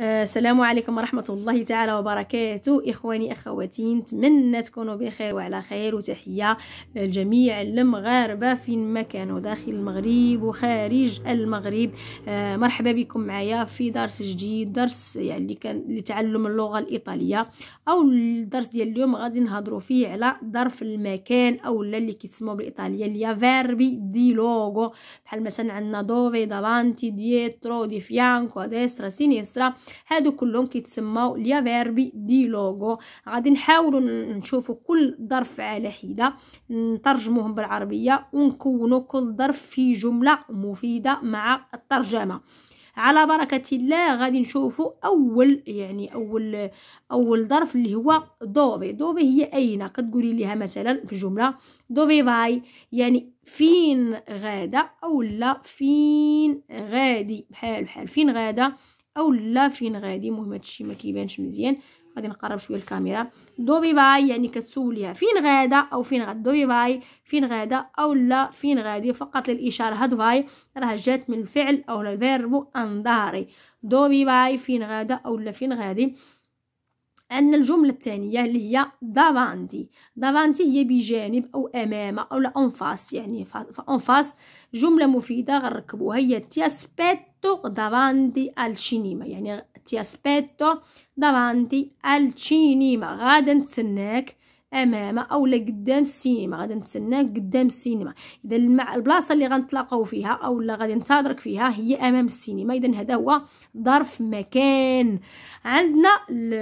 Eh, السلام عليكم ورحمة الله تعالى وبركاته إخواني أخواتي نتمنى تكونوا بخير وعلى خير وتحية لجميع المغاربة في ما كانوا داخل المغرب وخارج المغرب آه مرحبا بكم معايا في درس جديد درس يعني كان لتعلم اللغة الإيطالية أو الدرس ديال اليوم غادي نهضرو فيه على ظرف المكان أو اللي كيتسموا بالإيطالية ليا فيربي دي لوغو بحال مثلا عندنا دوفي دافانتي ديترو دي فيانكو ديسترا سينيسترا هادو كلهم كيتسموا ليا فيربي دي لوغو غادي نحاولوا نشوفوا كل ظرف على حده نترجموهم بالعربيه ونكونوا كل ظرف في جمله مفيده مع الترجمه على بركه الله غادي نشوفوا اول يعني اول اول ظرف اللي هو دوفي دوفي هي اين كتقولي ليها مثلا في جمله دوفي فاي يعني فين غادا او لا فين غادي بحال بحال فين غادا او لا فين غادي المهم هادشي ما كيبانش مزيان غادي نقرب شويه الكاميرا دوبي باي يعني كتسوليها فين غادا او فين غاد دوبي باي فين غادا او لا فين غادي فقط للاشاره هاد باي راه جات من الفعل او الفيرب ان ظهري دوبي باي فين غادا او لا فين غادي عندنا الجملة الثانية اللي هي دافانتي دافانتي هي بجانب أو أمام أو لا اونفاس يعني اونفاس جملة مفيدة غنركبوها هي تي اسبيت aspetto davanti al cinema يعني ti aspetto davanti al cinema غادا نتسناك امام او قدام السينما غادي نتسناك قدام السينما اذا المع... البلاصه اللي غنتلاقاو فيها او اللي غادي ننتظرك فيها هي امام السينما اذا هذا هو ظرف مكان عندنا ال...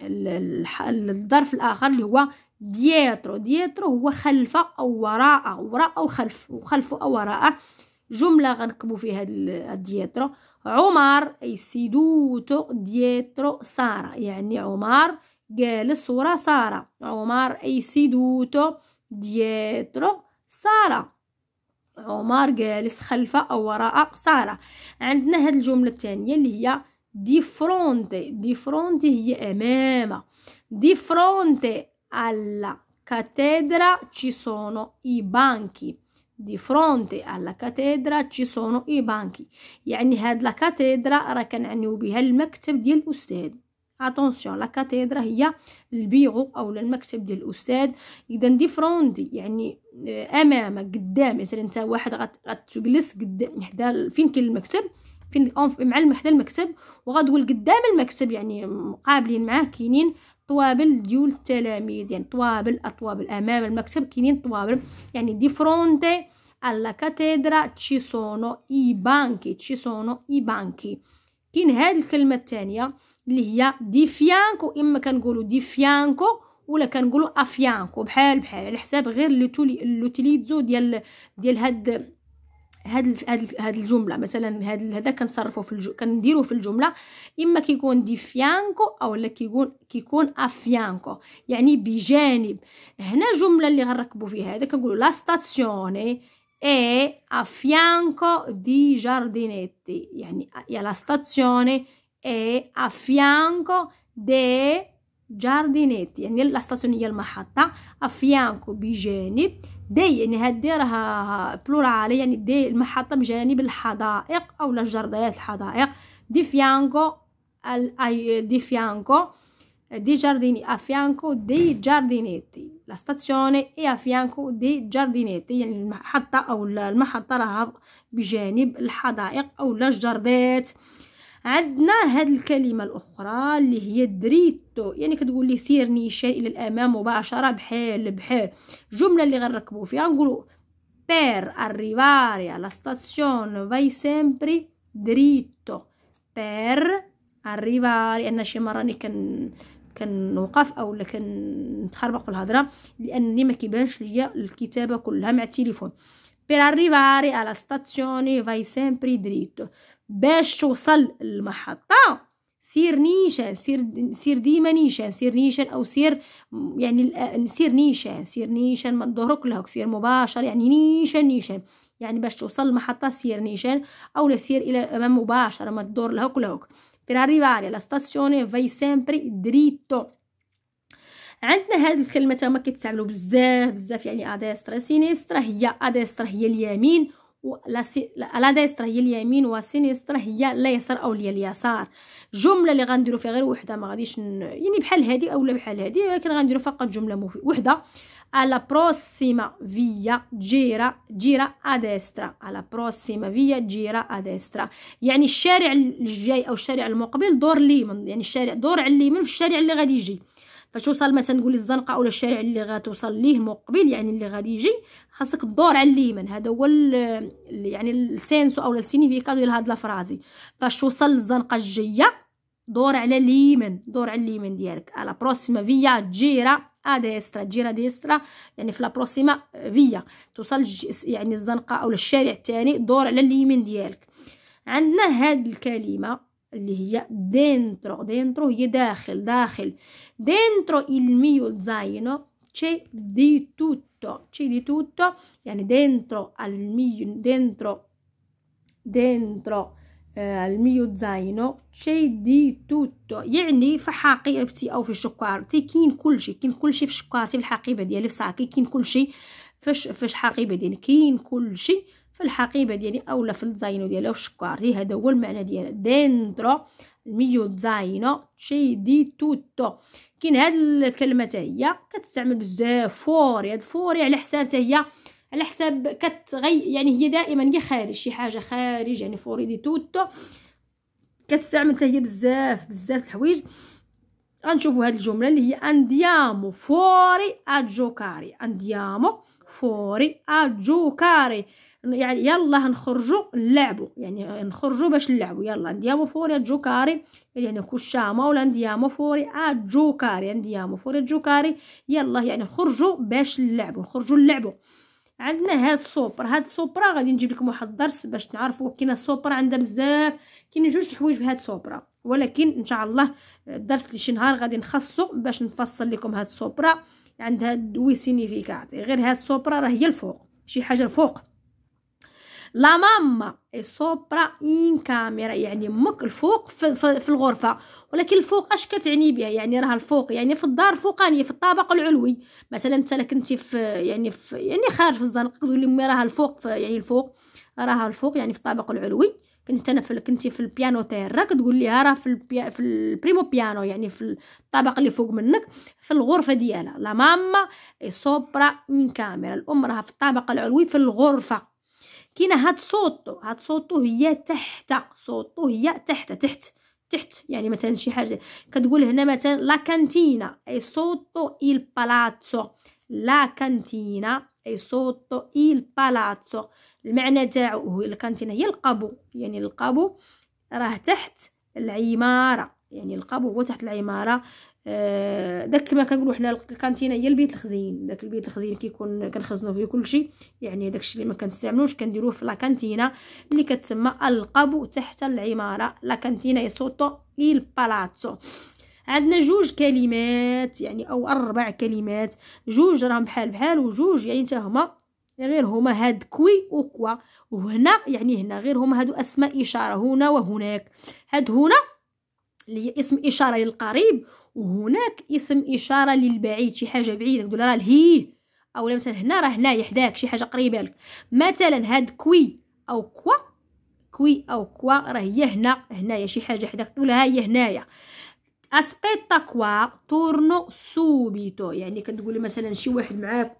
ال... ال... الظرف الاخر اللي هو دياترو دياترو هو خلف او وراء وراء او خلف وخلف او وراء جمله غنكبو فيها هاد الديترو عمر اي سيدوتو ديترو ساره يعني عمر جالس ورا ساره عمر اي سيدوتو ديترو ساره عمر جالس خلف او وراء ساره عندنا هاد الجمله الثانيه اللي هي دي فرونتي دي فرونتي هي امام فرونتي alla cattedra ci sono i banchi di fronte alla كاتيدرا ci sono i banchi يعني هاد لكاتيدرا كاتدرا راه كنعنيو بها المكتب ديال الاستاذ اتونسيون لا كاتدرا هي البيغو او المكتب ديال الاستاذ اذا دي فروندي يعني امامك قدام مثلا انت واحد غتجلس قدام حدا فين كاين المكتب فين مع حدا المكتب وغتقول قدام المكتب يعني مقابلين معاه كاينين طوابل ديول التلاميذ يعني طوابل الطوابل امام المكتب كاينين طوابل يعني دي فرونتي على كاتيدرا تشي سونو اي بانكي تشي سونو اي بانكي كاين هاد الكلمه الثانيه اللي هي دي فيانكو اما كنقولوا دي فيانكو ولا كنقولوا افيانكو بحال بحال على حساب غير لوتيليزو ديال ديال هاد هاد هاد هاد الجمله مثلا هاد هذا كنصرفو في الجو كنديرو في الجمله اما كيكون دي فيانكو او لا كيكون كيكون افيانكو يعني بجانب هنا جمله اللي غنركبو فيها هذا كنقولو لا ستاسيوني اي افيانكو إيه، دي جاردينيتي يعني يا لا ستاسيوني اي افيانكو إيه، دي جاردينيتي يعني لا ستاسيوني هي المحطه افيانكو بجانب دي يعني هاد راه بلورال يعني دي المحطة بجانب الحدائق أو جرديات الحدائق دي فيانكو الاي دي فيانكو دي جارديني افيانكو دي جاردينيتي لا ستاسيوني اي افيانكو دي جاردينيتي يعني المحطة أو المحطة راها بجانب الحدائق أو الجردات عندنا هاد الكلمه الاخرى اللي هي دريتو يعني كتقول لي سير نيشان الى الامام مباشره بحال بحال الجمله اللي غنركبو فيها نقولو بير اريفاري alla stazione سيمبري دريتو بير per انا شي مره راني كن كنوقف اولا كنتخربق في الهضره لانني ما كيبانش ليا الكتابه كلها مع التليفون بير اريفاري alla stazione سيمبري دريتو باش توصل للمحطة سير نيشان سير سير ديما نيشان سير نيشان او سير يعني سير نيشان سير نيشان ما ظهرك لهك سير مباشر يعني نيشان نيشان يعني باش توصل المحطة سير نيشان او لا سير الى الامام مباشرة ما تدور لهك لهك per arrivare لا ستاسيون في سامبري دريتو عندنا هاد الكلمه تما كيتستعملوا بزاف بزاف يعني اديسترا سينيسترا هي اديسترا هي اليمين لا ديسترا هي اليمين و سينيسترا هي اليسار او اليسار جمله اللي غنديرو فيها غير وحده ما غاديش ن... يعني بحال هادي اولا بحال هادي ولكن غنديرو فقط جمله مفيد وحده على بروسيما فيا جيرا جيرا اديسترا على بروسيما فيا جيرا اديسترا يعني الشارع الجاي او الشارع المقبل دور من يعني الشارع دور على اليمين في الشارع اللي غادي يجي فتوصل مثلا نقول الزنقه ولا الشارع اللي غتوصل ليه مقبل يعني اللي غادي يجي خاصك تدور على اليمين هذا هو يعني السينس او السينيفيكا ديال هاد لافرازي فاش توصل للزنقه الجايه دور على اليمين دور على اليمين ديالك على بروسيما فيا جيرا اديسترا جيرا ديسترا يعني في لابروسيما فيا توصل يعني الزنقه او الشارع الثاني دور على اليمين ديالك عندنا هاد الكلمه اللي هي دينترو دينترو هي داخل داخل دينترو il mio zaino c'è di tutto c'è di tutto يعني dentro al mio dentro dentro al الميو زاينو شي دي توتو يعني في حقيبتي او في شقارتي كاين كلشي كاين كلشي في شقارتي في الحقيبه ديالي في ساكي كاين كلشي فاش فاش حقيبه ديالي كاين كلشي في الحقيبه ديالي اولا في الديزاينو ديالها وشكارتي هذا هو المعنى ديالها دينترو الميو ديزاينو شي دي توتو كاين هاد الكلمه حتى هي كتستعمل بزاف فوري هاد فوري على حساب حتى هي على حساب كتغي يعني هي دائما هي خارج شي حاجه خارج يعني فوري دي توتو كتستعمل حتى هي بزاف بزاف الحوايج غنشوفوا هاد الجمله اللي هي انديامو فوري اجوكاري انديامو فوري اجوكاري يعني يلا نخرجوا نلعبوا يعني نخرجوا باش نلعبوا يلا نديامو فوري جوكاري يعني كوشاما ولا نديامو فوري جوكاري يعني نديامو فوري جوكاري يلا يعني نخرجوا باش نلعبوا نخرجوا نلعبوا عندنا هاد السوبر هاد السوبر غادي نجيب لكم واحد الدرس باش تعرفوا كاينه السوبر عندها بزاف كاين جوج الحوايج في هاد السوبر ولكن ان شاء الله الدرس اللي شي نهار غادي نخصو باش نفصل لكم هاد السوبر عندها دوي سينيفيكات غير هاد السوبر راه هي الفوق شي حاجه الفوق لا ماما اي سوبرا ان كاميرا يعني امك الفوق في, في, في الغرفه ولكن الفوق اش كتعني بها يعني راه الفوق يعني في الدار الفوقانيه في الطابق العلوي مثلا انت كنتي في يعني في يعني خارج في الزنقه تقولي امي راها الفوق في يعني الفوق راها الفوق يعني في الطابق العلوي كنت انا في كنتي في البيانو تيرا كتقول ليها راه في البي... في البريمو بيانو يعني في الطابق اللي فوق منك في الغرفه ديالها لا ماما اي سوبرا ان كاميرا الام راها في الطابق العلوي في الغرفه كاينه هاد صوتو هاد صوتو هي تحت صوتو هي تحت تحت تحت يعني مثلا شي حاجه كتقول هنا مثلا لا كانتينا اي صوتو il palazzo لا كانتينا اي صوتو il palazzo المعنى تاعو الكانتينا هي القبو يعني القبو راه تحت العماره يعني القبو هو تحت العماره آه، داك كما كنقولوا حنا الكانتينه هي البيت الخزين داك البيت الخزين كيكون كنخزنوا فيه كلشي يعني داكشي اللي ما كنستعملوش كنديروه في لاكانتينا اللي كتسمى القبو تحت العماره لاكانتينا يسوتو il بالاتسو عندنا جوج كلمات يعني او اربع كلمات جوج راهم بحال بحال وجوج يعني حتى هما غير هما هاد كوي وكوا وهنا يعني هنا غير هما هادو اسماء اشاره هنا وهناك هاد هنا اللي هي اسم اشاره للقريب وهناك اسم اشاره للبعيد شي حاجه بعيده تقول راه هي او مثلا هنا راه هنايا حداك شي حاجه قريبه لك مثلا هاد كوي او كوا كوي او كوا راه هي هنا هنايا شي حاجه حداك تقول ها هي هنايا اسبيتا كوا تورنو سوبيتو يعني كتقولي مثلا شي واحد معاك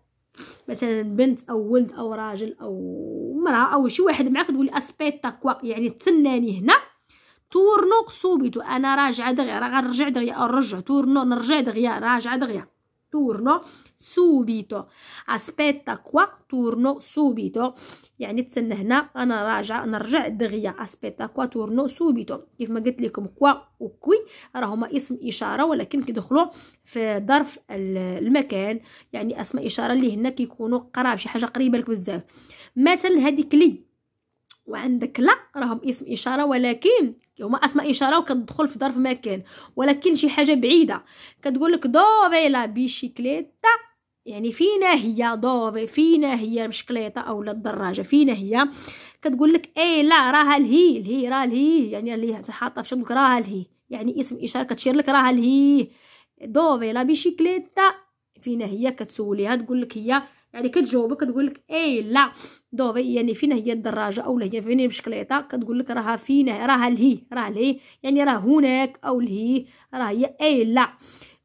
مثلا بنت او ولد او راجل او مراه او شي واحد معاك تقولي اسبيتا كوا يعني تسناني هنا تورنو قصوبيتو أنا راجعة دغيا راه غنرجع دغيا نرجع تورنو نرجع دغيا راجعة دغيا تورنو سوبيتو أسبيتا كوا تورنو سوبيتو يعني تسنى هنا أنا راجعة نرجع دغيا أسبيتا كوا تورنو سوبيتو كيف ما قلت لكم كوا وكوي راهما اسم إشارة ولكن كيدخلوا في ظرف المكان يعني أسماء إشارة اللي هنا كيكونوا قراب شي حاجة قريبة لك بزاف مثلا هذيك لي وعندك لا راهم اسم اشاره ولكن هما اسماء اشاره وكتدخل في ظرف مكان ولكن شي حاجه بعيده كتقول لك لا بيشيكليتا يعني فينا هي دوفي فينا هي المشكليطه اولا الدراجه فينا هي كتقول لك اي لا راها الهي الهي راه الهي يعني اللي حاطه في شنك راها الهي يعني اسم اشاره كتشير لك راها الهي لا بيشيكليتا فينا هي كتسوليها تقول لك هي يعني كتجاوبك كتقول لك اي لا دوفي يعني فين هي الدراجه او هي يعني فين البشكليطه كتقول لك راها فين راها لهي راه لهي يعني راه هناك او لهي راه هي اي لا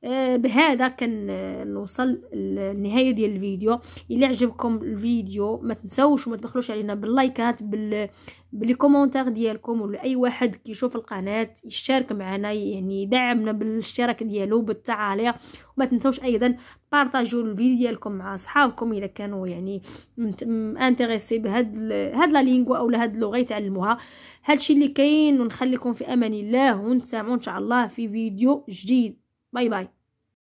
آه، بهذا كنوصل آه، للنهايه ديال الفيديو الا عجبكم الفيديو ما تنساوش وما تبخلوش علينا باللايكات بال باللي كومونتير ديالكم ولا اي واحد كيشوف القناه يشارك معنا يعني يدعمنا بالاشتراك ديالو بالتعاليق وما تنساوش ايضا بارطاجيو الفيديو ديالكم مع اصحابكم الا كانوا يعني انتريسي بهاد هاد لا لينغو اولا هاد اللغه يتعلموها هادشي اللي كاين ونخليكم في امان الله ونتسامعوا ان شاء الله في فيديو جديد باي باي